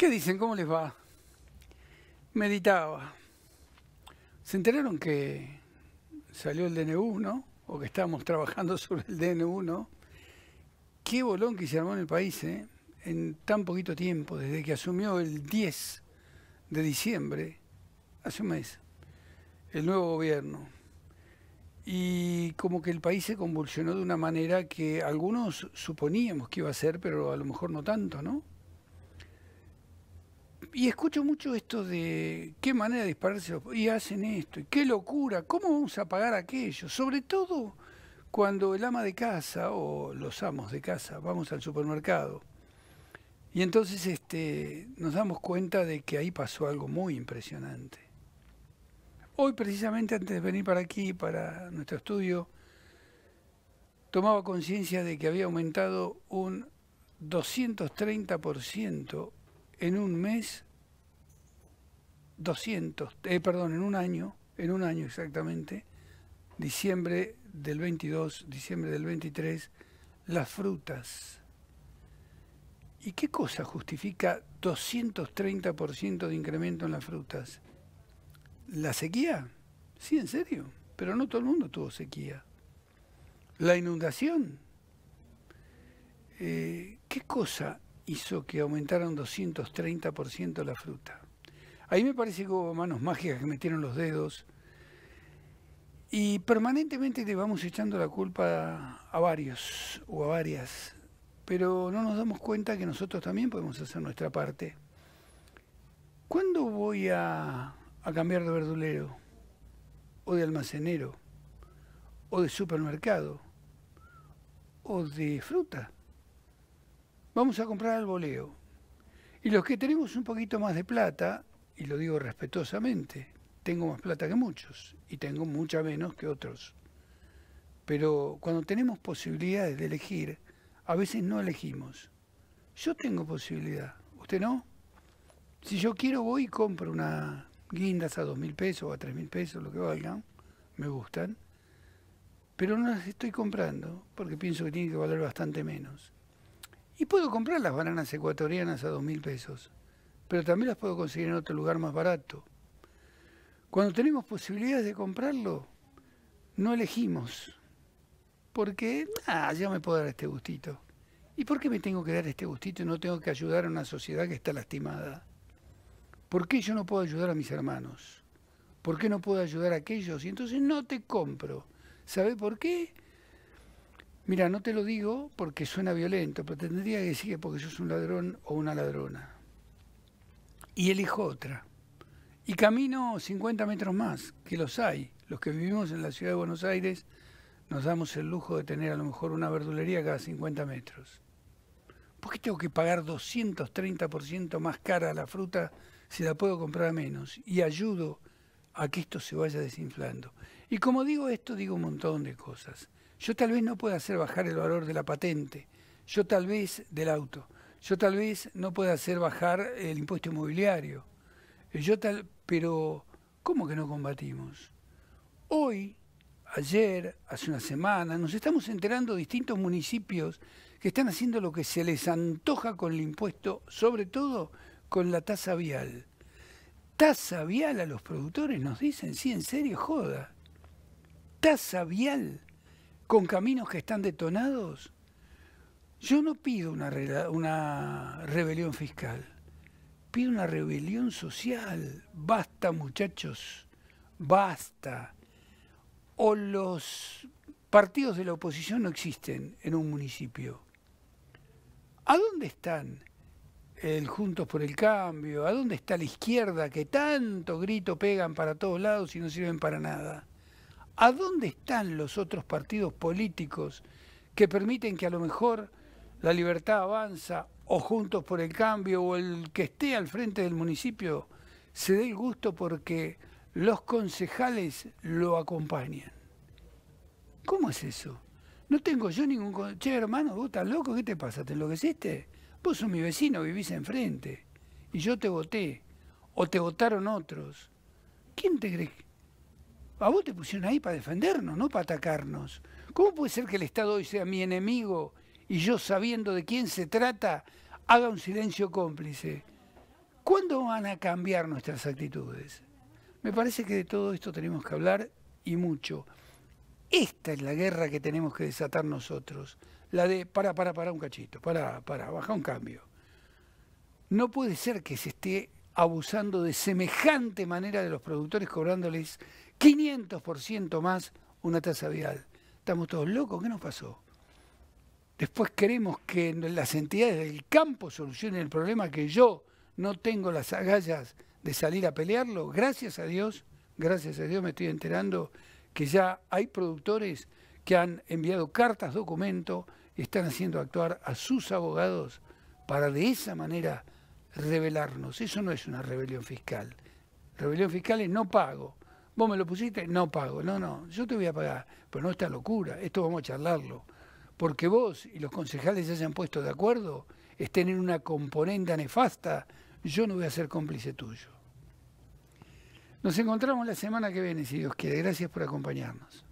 ¿Qué dicen? ¿Cómo les va? Meditaba. ¿Se enteraron que salió el DNU, no? O que estábamos trabajando sobre el DNU, ¿no? Qué bolón que se armó en el país, ¿eh? En tan poquito tiempo, desde que asumió el 10 de diciembre, hace un mes, el nuevo gobierno. Y como que el país se convulsionó de una manera que algunos suponíamos que iba a ser, pero a lo mejor no tanto, ¿no? y escucho mucho esto de qué manera de dispararse y hacen esto, y qué locura, cómo vamos a pagar aquello, sobre todo cuando el ama de casa o los amos de casa vamos al supermercado y entonces este, nos damos cuenta de que ahí pasó algo muy impresionante. Hoy precisamente antes de venir para aquí, para nuestro estudio, tomaba conciencia de que había aumentado un 230% en un mes 200, eh, perdón, en un año, en un año exactamente, diciembre del 22, diciembre del 23, las frutas. ¿Y qué cosa justifica 230% de incremento en las frutas? ¿La sequía? Sí, en serio, pero no todo el mundo tuvo sequía. ¿La inundación? Eh, ¿Qué cosa hizo que aumentara un 230% la fruta. Ahí me parece que hubo manos mágicas que metieron los dedos y permanentemente le vamos echando la culpa a varios o a varias, pero no nos damos cuenta que nosotros también podemos hacer nuestra parte. ¿Cuándo voy a, a cambiar de verdulero o de almacenero o de supermercado o de fruta? vamos a comprar al boleo Y los que tenemos un poquito más de plata, y lo digo respetuosamente, tengo más plata que muchos y tengo mucha menos que otros. Pero cuando tenemos posibilidades de elegir, a veces no elegimos. Yo tengo posibilidad, ¿usted no? Si yo quiero voy y compro unas guindas a dos mil pesos o a tres mil pesos, lo que valgan, me gustan, pero no las estoy comprando porque pienso que tienen que valer bastante menos. Y puedo comprar las bananas ecuatorianas a dos mil pesos, pero también las puedo conseguir en otro lugar más barato. Cuando tenemos posibilidades de comprarlo, no elegimos. Porque, ah, ya me puedo dar este gustito. ¿Y por qué me tengo que dar este gustito y no tengo que ayudar a una sociedad que está lastimada? ¿Por qué yo no puedo ayudar a mis hermanos? ¿Por qué no puedo ayudar a aquellos? Y entonces no te compro. ¿Sabe por qué? Mira, no te lo digo porque suena violento, pero tendría que decir que porque sos un ladrón o una ladrona. Y elijo otra. Y camino 50 metros más, que los hay. Los que vivimos en la ciudad de Buenos Aires nos damos el lujo de tener a lo mejor una verdulería cada 50 metros. ¿Por qué tengo que pagar 230% más cara la fruta si la puedo comprar a menos? Y ayudo a que esto se vaya desinflando. Y como digo esto, digo un montón de cosas. Yo tal vez no pueda hacer bajar el valor de la patente, yo tal vez del auto, yo tal vez no pueda hacer bajar el impuesto inmobiliario, yo tal, pero ¿cómo que no combatimos? Hoy, ayer, hace una semana, nos estamos enterando de distintos municipios que están haciendo lo que se les antoja con el impuesto, sobre todo con la tasa vial. Tasa vial a los productores nos dicen, sí, en serio, joda. Tasa vial con caminos que están detonados, yo no pido una, rebelión fiscal, pido una rebelión social. Basta, muchachos, basta. O los partidos de la oposición no existen en un municipio. ¿A dónde están el Juntos por el Cambio? ¿A dónde está la izquierda que tanto grito pegan para todos lados y no sirven para nada? ¿A dónde están los otros partidos políticos que permiten que a lo mejor la libertad avanza o Juntos por el Cambio o el que esté al frente del municipio se dé el gusto porque los concejales lo acompañan? ¿Cómo es eso? No tengo yo ningún... Che, hermano, vos estás loco, ¿qué te pasa? ¿Te enloqueciste? Vos sos mi vecino, vivís enfrente. Y yo te voté. O te votaron otros. ¿Quién te cree? A vos te pusieron ahí para defendernos, no para atacarnos. ¿Cómo puede ser que el Estado hoy sea mi enemigo y yo sabiendo de quién se trata haga un silencio cómplice? ¿Cuándo van a cambiar nuestras actitudes? Me parece que de todo esto tenemos que hablar y mucho. Esta es la guerra que tenemos que desatar nosotros. La de, para, para, para un cachito, para, para, baja un cambio. No puede ser que se esté abusando de semejante manera de los productores cobrándoles 500% más una tasa vial. Estamos todos locos, ¿qué nos pasó? Después queremos que las entidades del campo solucionen el problema que yo no tengo las agallas de salir a pelearlo. Gracias a Dios, gracias a Dios me estoy enterando que ya hay productores que han enviado cartas, documentos, están haciendo actuar a sus abogados para de esa manera revelarnos. Eso no es una rebelión fiscal. Rebelión fiscal es no pago. Vos me lo pusiste, no pago. No, no, yo te voy a pagar. Pero no esta locura, esto vamos a charlarlo. Porque vos y los concejales se hayan puesto de acuerdo, es tener una componenda nefasta, yo no voy a ser cómplice tuyo. Nos encontramos la semana que viene, si Dios quiere. Gracias por acompañarnos.